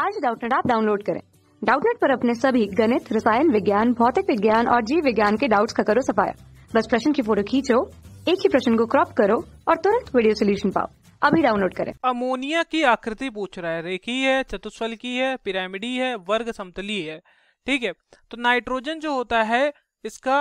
आज डाउटनेट आप डाउनलोड करें डाउटनेट पर अपने सभी गणित रसायन विज्ञान भौतिक विज्ञान और जीव विज्ञान के डाउट्स का करो सफाया बस प्रश्न की फोटो खींचो एक ही प्रश्न को क्रॉप करो और तुरंत वीडियो सोल्यूशन पाओ अभी डाउनलोड करें अमोनिया की आकृति पूछ रहा है रेखी है चतुष्फल की है पिरामिडी है वर्ग समतली है ठीक है तो नाइट्रोजन जो होता है इसका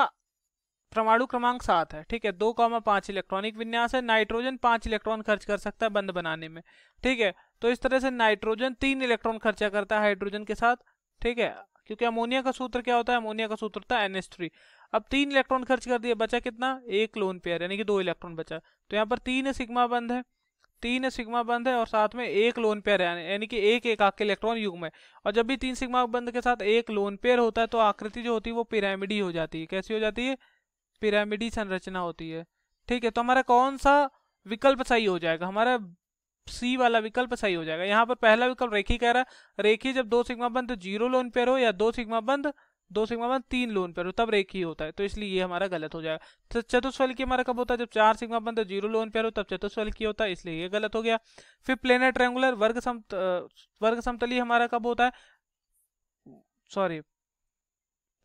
परमाणु क्रमांक सात है ठीक है दो कॉमा पांच इलेक्ट्रॉनिक विन्यास है नाइट्रोजन पांच इलेक्ट्रॉन खर्च कर सकता है बंद बनाने में ठीक है तो इस तरह से नाइट्रोजन तीन इलेक्ट्रॉन खर्चा करता है हाइड्रोजन के साथ ठीक है क्योंकि अमोनिया का सूत्र क्या होता है अमोनिया का सूत्र था एन अब तीन इलेक्ट्रॉन खर्च कर दिए बचा कितना एक लोन पेयर यानी कि दो इलेक्ट्रॉन बचा तो यहाँ पर तीन सिग्मा बंद है तीन सिग्मा बंद है और साथ में एक लोन पेयर है यानी कि एक एक आके इलेक्ट्रॉन युग में और जब भी तीन सिग्मा बंद के साथ एक लोन पेयर होता है तो आकृति जो होती है वो पिरामिडी हो जाती है कैसी हो जाती है पिरामिडी संरचना होती है ठीक है तो हमारा कौन सा विकल्प सही हो जाएगा हमारा सी वाला विकल्प सही हो जाएगा यहाँ पर पहला विकल्प रेखी कह रहा है रेखी जब दो सिग्मा बंद जीरो लोन पेयर हो या दो सिग्मा बंद दो सिग्मा बंद तीन लोन पेयर हो तब रेखी होता है तो इसलिए ये हमारा गलत हो जाएगा तो चतुष्फल की हमारा कब होता है जब चार सिग्मा बंद जीरो लोन पेयर हो तब चतुष्फल की होता है इसलिए ये गलत हो गया फिर प्लेनर ट्रेंगुलर वर्ग सम वर्ग समतली हमारा कब होता है सॉरी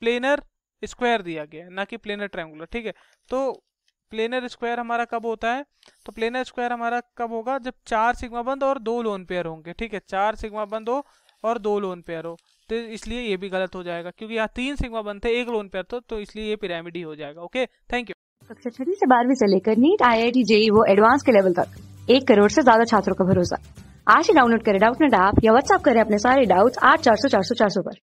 प्लेनर स्क्वायर दिया गया ना कि प्लेनर ट्रायंगुलर ठीक है तो प्लेनर स्क्वायर हमारा कब होता है तो प्लेनर स्क्वायर हमारा कब होगा जब चार सिग्मा बंद और दो लोन पेयर होंगे ठीक है चार सिग्मा बंद हो और दो लोन पेयर हो तो इसलिए ये भी गलत हो जाएगा क्योंकि यहाँ तीन सिग्मा बंद थे एक लोन पेयर तो, तो इसलिए ये पिरामिड ही हो जाएगा ओके थैंक यू कक्षा छठी से बारहवीं से लेकर NEET I I T JEE वो एडवांस के लेवल तक एक करोड़ से ज्यादा छात्रों का भरोसा आज ही डाउनलोड करें डाउट नेट ऐप या व्हाट्सअप करें अपने सारे डाउट्स आठ चार सौ चार सौ चार सौ पर